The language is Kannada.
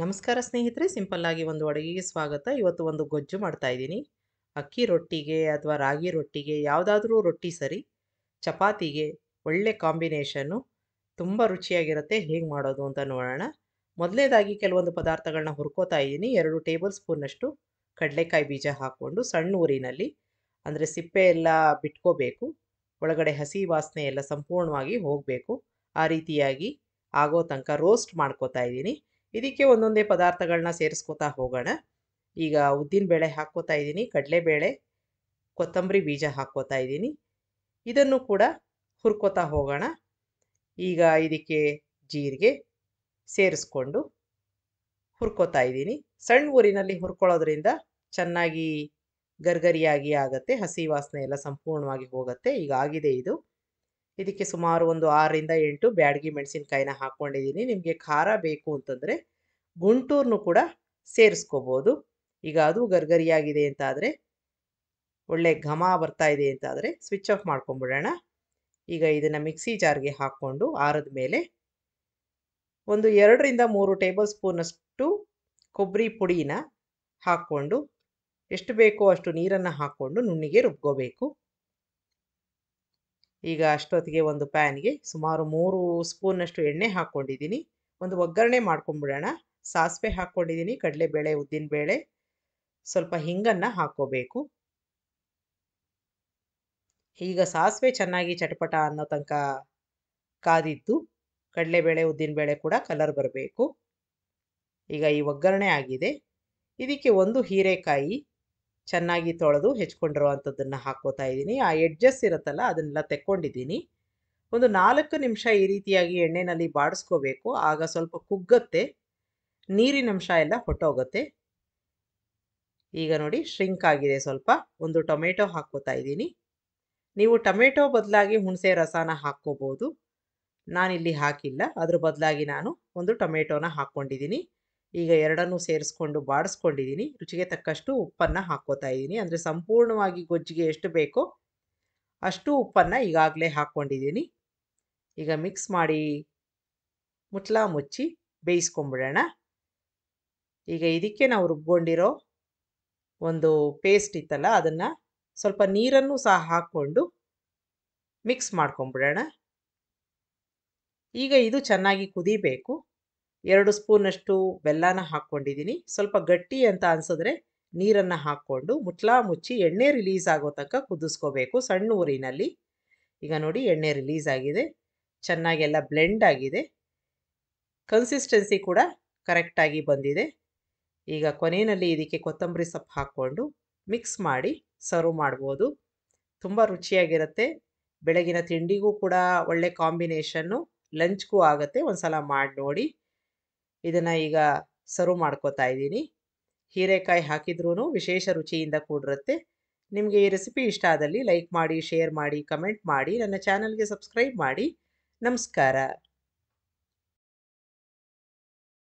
ನಮಸ್ಕಾರ ಸ್ನೇಹಿತರೆ ಸಿಂಪಲ್ಲಾಗಿ ಒಂದು ಅಡುಗೆಗೆ ಸ್ವಾಗತ ಇವತ್ತು ಒಂದು ಗೊಜ್ಜು ಮಾಡ್ತಾ ಇದ್ದೀನಿ ಅಕ್ಕಿ ರೊಟ್ಟಿಗೆ ಅಥವಾ ರಾಗಿ ರೊಟ್ಟಿಗೆ ಯಾವುದಾದ್ರೂ ರೊಟ್ಟಿ ಸರಿ ಚಪಾತಿಗೆ ಒಳ್ಳೆ ಕಾಂಬಿನೇಷನ್ನು ತುಂಬ ರುಚಿಯಾಗಿರುತ್ತೆ ಹೇಗೆ ಮಾಡೋದು ಅಂತ ನೋಡೋಣ ಮೊದಲೇದಾಗಿ ಕೆಲವೊಂದು ಪದಾರ್ಥಗಳನ್ನ ಹುರ್ಕೋತಾ ಇದ್ದೀನಿ ಎರಡು ಟೇಬಲ್ ಸ್ಪೂನಷ್ಟು ಕಡಲೆಕಾಯಿ ಬೀಜ ಹಾಕ್ಕೊಂಡು ಸಣ್ಣ ಊರಿನಲ್ಲಿ ಅಂದರೆ ಸಿಪ್ಪೆ ಎಲ್ಲ ಬಿಟ್ಕೋಬೇಕು ಒಳಗಡೆ ಹಸಿ ವಾಸನೆ ಎಲ್ಲ ಸಂಪೂರ್ಣವಾಗಿ ಹೋಗಬೇಕು ಆ ರೀತಿಯಾಗಿ ಆಗೋ ತನಕ ರೋಸ್ಟ್ ಮಾಡ್ಕೋತಾ ಇದ್ದೀನಿ ಇದಕ್ಕೆ ಒಂದೊಂದೇ ಪದಾರ್ಥಗಳನ್ನ ಸೇರಿಸ್ಕೋತಾ ಹೋಗೋಣ ಈಗ ಉದ್ದಿನ ಬೇಳೆ ಹಾಕ್ಕೋತಾ ಇದ್ದೀನಿ ಕಡಲೆಬೇಳೆ ಕೊತ್ತಂಬರಿ ಬೀಜ ಹಾಕ್ಕೋತಾ ಇದ್ದೀನಿ ಇದನ್ನು ಕೂಡ ಹುರ್ಕೋತಾ ಹೋಗೋಣ ಈಗ ಇದಕ್ಕೆ ಜೀರಿಗೆ ಸೇರಿಸ್ಕೊಂಡು ಹುರ್ಕೋತಾ ಇದ್ದೀನಿ ಸಣ್ಣ ಊರಿನಲ್ಲಿ ಹುರ್ಕೊಳ್ಳೋದ್ರಿಂದ ಚೆನ್ನಾಗಿ ಗರ್ಗರಿಯಾಗಿ ಆಗುತ್ತೆ ಹಸಿ ವಾಸನೆ ಎಲ್ಲ ಸಂಪೂರ್ಣವಾಗಿ ಹೋಗುತ್ತೆ ಈಗ ಆಗಿದೆ ಇದು ಇದಕ್ಕೆ ಸುಮಾರು ಒಂದು ಆರರಿಂದ ಎಂಟು ಬ್ಯಾಡಗಿ ಮೆಣಸಿನ್ಕಾಯಿನ ಹಾಕ್ಕೊಂಡಿದ್ದೀನಿ ನಿಮಗೆ ಖಾರ ಬೇಕು ಅಂತಂದರೆ ಗುಂಟೂರನ್ನು ಕೂಡ ಸೇರಿಸ್ಕೋಬೋದು ಈಗ ಅದು ಗರ್ಗರಿಯಾಗಿದೆ ಅಂತಾದರೆ ಒಳ್ಳೆ ಘಮ ಬರ್ತಾ ಇದೆ ಅಂತಾದರೆ ಸ್ವಿಚ್ ಆಫ್ ಮಾಡ್ಕೊಂಬಿಡೋಣ ಈಗ ಇದನ್ನು ಮಿಕ್ಸಿ ಜಾರ್ಗೆ ಹಾಕ್ಕೊಂಡು ಆರದ ಮೇಲೆ ಒಂದು ಎರಡರಿಂದ ಮೂರು ಟೇಬಲ್ ಸ್ಪೂನಷ್ಟು ಕೊಬ್ಬರಿ ಪುಡಿನ ಹಾಕ್ಕೊಂಡು ಎಷ್ಟು ಬೇಕೋ ಅಷ್ಟು ನೀರನ್ನು ಹಾಕ್ಕೊಂಡು ನುಣ್ಣಿಗೆ ರುಬ್ಕೋಬೇಕು ಈಗ ಅಷ್ಟೊತ್ತಿಗೆ ಒಂದು ಪ್ಯಾನ್ಗೆ ಸುಮಾರು ಮೂರು ಅಷ್ಟು ಎಣ್ಣೆ ಹಾಕ್ಕೊಂಡಿದ್ದೀನಿ ಒಂದು ಒಗ್ಗರಣೆ ಮಾಡ್ಕೊಂಡ್ಬಿಡೋಣ ಸಾಸಿವೆ ಹಾಕ್ಕೊಂಡಿದ್ದೀನಿ ಕಡಲೆಬೇಳೆ ಉದ್ದಿನಬೇಳೆ ಸ್ವಲ್ಪ ಹಿಂಗನ್ನು ಹಾಕ್ಕೋಬೇಕು ಈಗ ಸಾಸಿವೆ ಚೆನ್ನಾಗಿ ಚಟಪಟ ಅನ್ನೋ ತನಕ ಕಾದಿದ್ದು ಕಡಲೆಬೇಳೆ ಉದ್ದಿನಬೇಳೆ ಕೂಡ ಕಲರ್ ಬರಬೇಕು ಈಗ ಈ ಒಗ್ಗರಣೆ ಆಗಿದೆ ಇದಕ್ಕೆ ಒಂದು ಹೀರೆಕಾಯಿ ಚೆನ್ನಾಗಿ ತೊಳೆದು ಹೆಚ್ಕೊಂಡಿರುವಂಥದ್ದನ್ನ ಹಾಕೋತಾ ಇದ್ದೀನಿ ಆ ಎಡ್ಜಸ್ ಇರುತ್ತಲ್ಲ ಅದನ್ನೆಲ್ಲ ತೆಕ್ಕೊಂಡಿದ್ದೀನಿ ಒಂದು ನಾಲ್ಕು ನಿಮಿಷ ಈ ರೀತಿಯಾಗಿ ಎಣ್ಣೆನಲ್ಲಿ ಬಾಡಿಸ್ಕೋಬೇಕು ಆಗ ಸ್ವಲ್ಪ ಕುಗ್ಗತ್ತೆ ನೀರಿನ ಅಂಶ ಎಲ್ಲ ಹೊಟ್ಟೋಗುತ್ತೆ ಈಗ ನೋಡಿ ಶ್ರಿಂಕ್ ಆಗಿದೆ ಸ್ವಲ್ಪ ಒಂದು ಟೊಮೆಟೊ ಹಾಕೋತಾ ಇದ್ದೀನಿ ನೀವು ಟೊಮೆಟೊ ಬದಲಾಗಿ ಹುಣಸೆ ರಸಾನ ಹಾಕ್ಕೋಬೋದು ನಾನಿಲ್ಲಿ ಹಾಕಿಲ್ಲ ಅದ್ರ ಬದಲಾಗಿ ನಾನು ಒಂದು ಟೊಮೆಟೊನ ಹಾಕ್ಕೊಂಡಿದ್ದೀನಿ ಈಗ ಎರಡನ್ನೂ ಸೇರಿಸ್ಕೊಂಡು ಬಾಡಿಸ್ಕೊಂಡಿದ್ದೀನಿ ರುಚಿಗೆ ತಕ್ಕಷ್ಟು ಉಪ್ಪನ್ನು ಹಾಕ್ಕೋತಾ ಇದ್ದೀನಿ ಅಂದರೆ ಸಂಪೂರ್ಣವಾಗಿ ಗೊಜ್ಜಿಗೆ ಎಷ್ಟು ಬೇಕೋ ಅಷ್ಟು ಉಪ್ಪನ್ನು ಈಗಾಗಲೇ ಹಾಕ್ಕೊಂಡಿದ್ದೀನಿ ಈಗ ಮಿಕ್ಸ್ ಮಾಡಿ ಮುಚ್ಚಲ ಮುಚ್ಚಿ ಬೇಯಿಸ್ಕೊಂಬಿಡೋಣ ಈಗ ಇದಕ್ಕೆ ನಾವು ರುಬ್ಕೊಂಡಿರೋ ಒಂದು ಪೇಸ್ಟ್ ಇತ್ತಲ್ಲ ಅದನ್ನು ಸ್ವಲ್ಪ ನೀರನ್ನು ಸಹ ಹಾಕ್ಕೊಂಡು ಮಿಕ್ಸ್ ಮಾಡ್ಕೊಂಬಿಡೋಣ ಈಗ ಇದು ಚೆನ್ನಾಗಿ ಕುದಿಬೇಕು ಎರಡು ಸ್ಪೂನಷ್ಟು ಬೆಲ್ಲನ ಹಾಕ್ಕೊಂಡಿದ್ದೀನಿ ಸ್ವಲ್ಪ ಗಟ್ಟಿ ಅಂತ ಅನಿಸಿದ್ರೆ ನೀರನ್ನು ಹಾಕ್ಕೊಂಡು ಮುಟ್ಲ ಮುಚ್ಚಿ ಎಣ್ಣೆ ರಿಲೀಸ್ ಆಗೋ ತನಕ ಕುದಿಸ್ಕೋಬೇಕು ಸಣ್ಣ ಊರಿನಲ್ಲಿ ಈಗ ನೋಡಿ ಎಣ್ಣೆ ರಿಲೀಸ್ ಆಗಿದೆ ಚೆನ್ನಾಗೆಲ್ಲ ಬ್ಲೆಂಡ್ ಆಗಿದೆ ಕನ್ಸಿಸ್ಟೆನ್ಸಿ ಕೂಡ ಕರೆಕ್ಟಾಗಿ ಬಂದಿದೆ ಈಗ ಕೊನೆಯಲ್ಲಿ ಇದಕ್ಕೆ ಕೊತ್ತಂಬರಿ ಸೊಪ್ಪು ಹಾಕ್ಕೊಂಡು ಮಿಕ್ಸ್ ಮಾಡಿ ಸರ್ವ್ ಮಾಡ್ಬೋದು ತುಂಬ ರುಚಿಯಾಗಿರುತ್ತೆ ಬೆಳಗಿನ ತಿಂಡಿಗೂ ಕೂಡ ಒಳ್ಳೆ ಕಾಂಬಿನೇಷನ್ನು ಲಂಚ್ಗೂ ಆಗುತ್ತೆ ಒಂದು ಸಲ ಮಾಡಿ ನೋಡಿ ಇದನ್ನು ಈಗ ಸರ್ವ್ ಮಾಡ್ಕೋತಾ ಇದ್ದೀನಿ ಹೀರೆಕಾಯಿ ಹಾಕಿದ್ರೂ ವಿಶೇಷ ರುಚಿಯಿಂದ ಕೂಡಿರುತ್ತೆ ನಿಮಗೆ ಈ ರೆಸಿಪಿ ಇಷ್ಟ ಆದಲ್ಲಿ ಲೈಕ್ ಮಾಡಿ ಶೇರ್ ಮಾಡಿ ಕಮೆಂಟ್ ಮಾಡಿ ನನ್ನ ಚಾನಲ್ಗೆ ಸಬ್ಸ್ಕ್ರೈಬ್ ಮಾಡಿ ನಮಸ್ಕಾರ